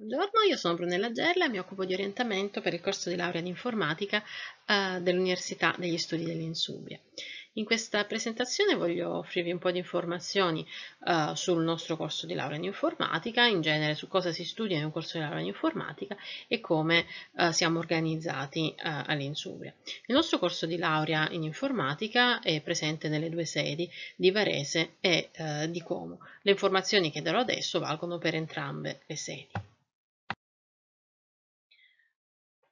Buongiorno, io sono Brunella Gerla e mi occupo di orientamento per il corso di laurea in informatica eh, dell'Università degli Studi dell'Insubria. In questa presentazione voglio offrirvi un po' di informazioni eh, sul nostro corso di laurea in informatica, in genere su cosa si studia in un corso di laurea in informatica e come eh, siamo organizzati eh, all'Insubria. Il nostro corso di laurea in informatica è presente nelle due sedi di Varese e eh, di Como. Le informazioni che darò adesso valgono per entrambe le sedi.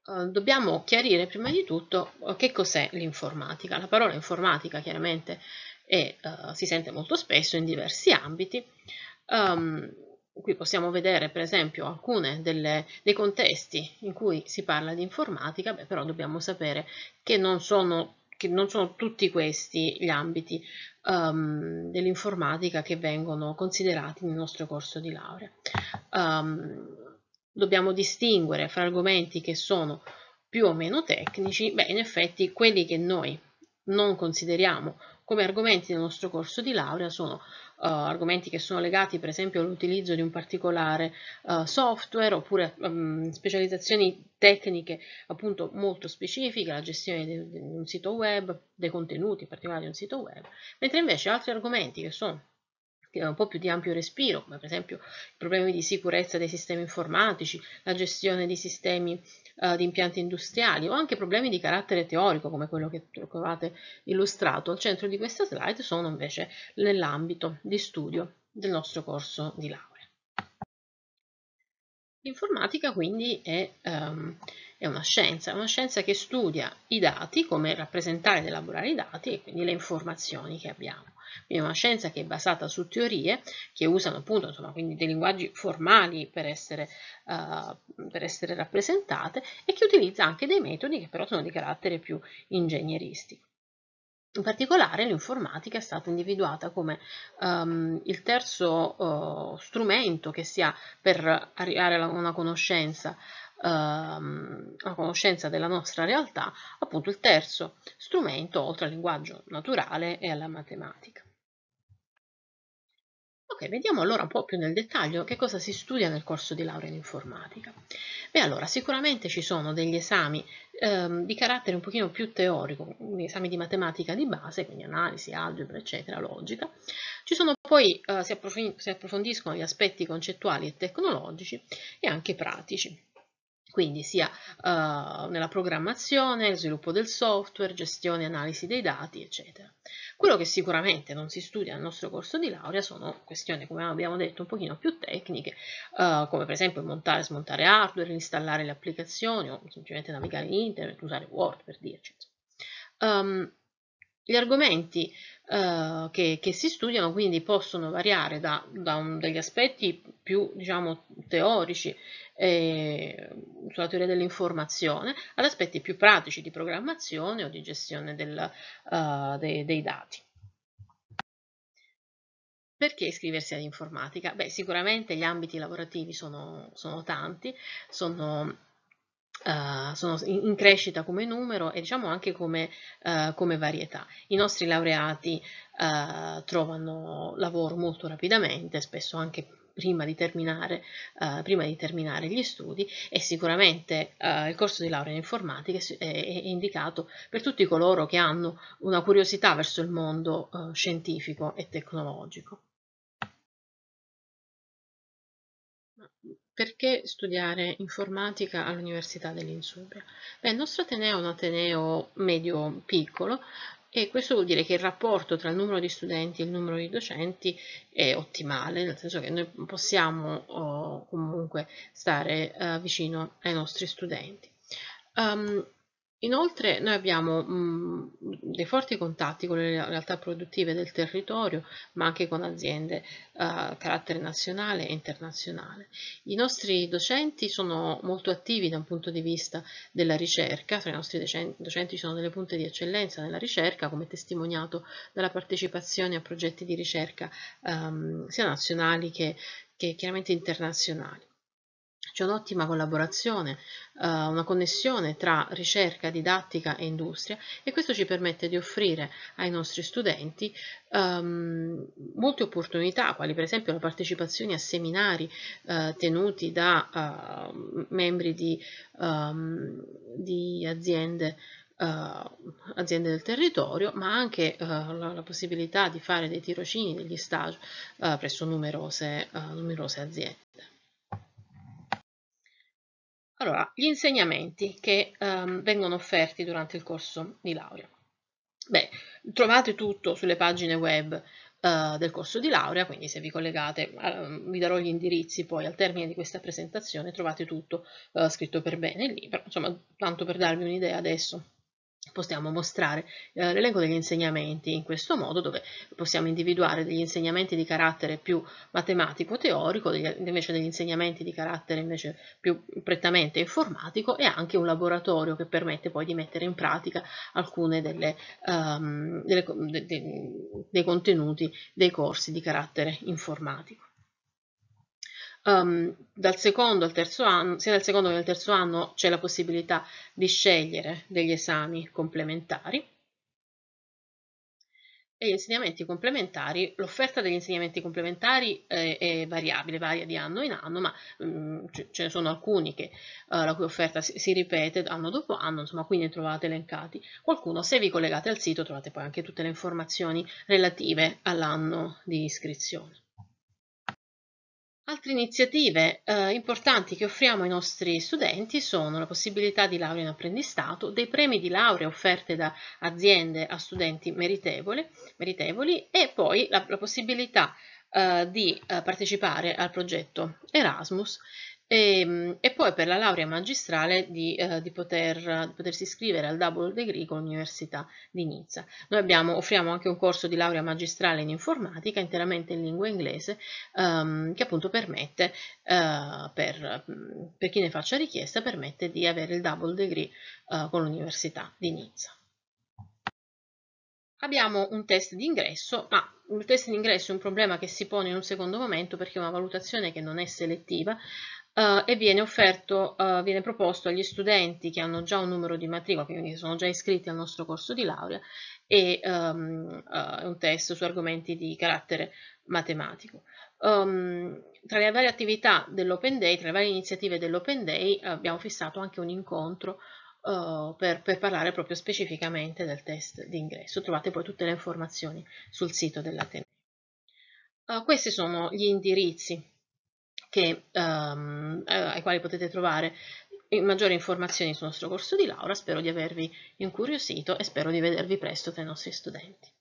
Ehm, dobbiamo chiarire prima di tutto eh, che cos'è l'informatica. La parola informatica chiaramente è, eh, si sente molto spesso in diversi ambiti. Um, qui possiamo vedere per esempio alcuni dei contesti in cui si parla di informatica, beh, però dobbiamo sapere che non sono, che non sono tutti questi gli ambiti um, dell'informatica che vengono considerati nel nostro corso di laurea. Um, dobbiamo distinguere fra argomenti che sono più o meno tecnici, beh in effetti quelli che noi non consideriamo come argomenti del nostro corso di laurea sono uh, argomenti che sono legati per esempio all'utilizzo di un particolare uh, software oppure um, specializzazioni tecniche appunto molto specifiche, la gestione di, di un sito web, dei contenuti particolari di un sito web, mentre invece altri argomenti che sono un po' più di ampio respiro, come per esempio i problemi di sicurezza dei sistemi informatici, la gestione di sistemi eh, di impianti industriali o anche problemi di carattere teorico come quello che trovate illustrato al centro di questa slide sono invece nell'ambito di studio del nostro corso di laurea. L'informatica quindi è, um, è, una scienza, è una scienza che studia i dati, come rappresentare ed elaborare i dati e quindi le informazioni che abbiamo. Quindi è una scienza che è basata su teorie che usano appunto insomma, dei linguaggi formali per essere, uh, per essere rappresentate e che utilizza anche dei metodi che però sono di carattere più ingegneristico. In particolare l'informatica è stata individuata come um, il terzo uh, strumento che si ha per arrivare a una conoscenza, uh, una conoscenza della nostra realtà, appunto il terzo strumento oltre al linguaggio naturale e alla matematica. Ok, vediamo allora un po' più nel dettaglio che cosa si studia nel corso di laurea in informatica. Beh, allora, sicuramente ci sono degli esami ehm, di carattere un pochino più teorico, esami di matematica di base, quindi analisi, algebra, eccetera, logica. Ci sono poi, eh, si, approf si approfondiscono gli aspetti concettuali e tecnologici e anche pratici quindi sia uh, nella programmazione, sviluppo del software, gestione e analisi dei dati, eccetera. Quello che sicuramente non si studia nel nostro corso di laurea sono questioni, come abbiamo detto, un pochino più tecniche, uh, come per esempio montare e smontare hardware, installare le applicazioni o semplicemente navigare in internet, usare Word per dirci. Um, gli argomenti eh, che, che, si studiano quindi possono variare da, da un, degli aspetti più diciamo, teorici eh, sulla teoria dell'informazione ad aspetti più pratici di programmazione o di gestione del, uh, dei, dei dati. Perché iscriversi all'informatica? Beh, sicuramente gli ambiti lavorativi sono, sono tanti, sono Uh, sono in, in, crescita come numero e diciamo anche come, uh, come varietà. I nostri laureati uh, trovano lavoro molto rapidamente, spesso anche prima di terminare, prima di terminare gli studi e sicuramente il corso di laurea in informatica è, è, indicato per tutti coloro che hanno una curiosità verso il mondo scientifico e tecnologico. Perché studiare informatica all'Università dell'Insubria? Beh, il nostro Ateneo è un Ateneo medio piccolo e questo vuol dire che il rapporto tra il numero di studenti e il numero di docenti è ottimale, nel senso che noi possiamo oh, comunque stare uh, vicino ai nostri studenti. Um, Inoltre noi abbiamo mh, dei forti contatti con le realtà produttive del territorio, ma anche con aziende eh, a eh, carattere nazionale e internazionale. I nostri docenti sono molto attivi da un punto di vista della ricerca, tra i nostri docenti ci sono delle punte di eccellenza nella ricerca, come testimoniato dalla partecipazione a progetti di ricerca ehm, sia nazionali che, che chiaramente internazionali. C'è un'ottima collaborazione, eh, una connessione tra ricerca, didattica e industria e questo ci permette di offrire ai nostri studenti ehm, molte opportunità, quali per esempio la partecipazione a seminari eh, tenuti da eh, membri di, ehm, di aziende Uh, aziende del territorio, ma anche uh, la, la, possibilità di fare dei tirocini, degli stage uh, presso numerose, numerose aziende. Allora, gli insegnamenti che um, vengono offerti durante il corso di laurea. Beh, trovate tutto sulle pagine web uh, del corso di laurea, quindi se vi collegate, uh, vi darò gli indirizzi poi al termine di questa presentazione, trovate tutto uh, scritto per bene lì, però, insomma, tanto per darvi un'idea adesso possiamo mostrare eh, l'elenco degli insegnamenti in questo modo dove possiamo individuare degli insegnamenti di carattere più matematico teorico degli, invece degli insegnamenti di carattere invece più prettamente informatico e anche un laboratorio che permette poi di mettere in pratica alcune delle, um, delle de, de, dei contenuti dei corsi di carattere informatico um, dal secondo al terzo anno, sia dal secondo che dal terzo anno c'è la possibilità di scegliere degli esami complementari e gli insegnamenti complementari, l'offerta degli insegnamenti complementari è, eh, è, variabile, varia di anno in anno, ma mh, mm, ce ne sono alcuni che, uh, la cui offerta si, si, ripete anno dopo anno, insomma qui ne trovate elencati qualcuno, se vi collegate al sito trovate poi anche tutte le informazioni relative all'anno di iscrizione. Altre iniziative eh, importanti che offriamo ai nostri studenti sono la possibilità di laurea in apprendistato, dei premi di laurea offerte da aziende a studenti meritevoli e poi la, la possibilità eh, di eh, partecipare al progetto Erasmus e, ehm, e, poi per la laurea magistrale di, eh, di, poter, di potersi iscrivere al double degree con l'Università di Nizza. Noi abbiamo, offriamo anche un corso di laurea magistrale in informatica interamente in lingua inglese ehm, che appunto permette, eh, per, per, chi ne faccia richiesta, permette di avere il double degree eh, con l'Università di Nizza. Abbiamo un test d'ingresso, ingresso, ma il test d'ingresso è un problema che si pone in un secondo momento perché è una valutazione che non è selettiva, Uh, e viene offerto, uh, viene proposto agli studenti che hanno già un numero di matricola, quindi sono già iscritti al nostro corso di laurea, e um, uh, un test su argomenti di carattere matematico. Um, tra le varie attività dell'Open Day, tra le varie iniziative dell'Open Day, abbiamo fissato anche un incontro per, per parlare proprio specificamente del test d'ingresso. Trovate poi tutte le informazioni sul sito dell'Ateneo. questi sono gli indirizzi che, ehm, eh, ai quali potete trovare maggiori informazioni sul nostro corso di laurea. Spero di avervi incuriosito e spero di vedervi presto tra i nostri studenti.